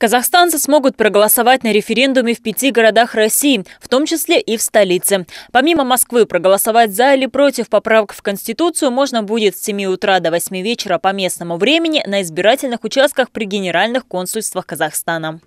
Казахстанцы смогут проголосовать на референдуме в пяти городах России, в том числе и в столице. Помимо Москвы, проголосовать за или против поправок в Конституцию можно будет с 7 утра до 8 вечера по местному времени на избирательных участках при генеральных консульствах Казахстана.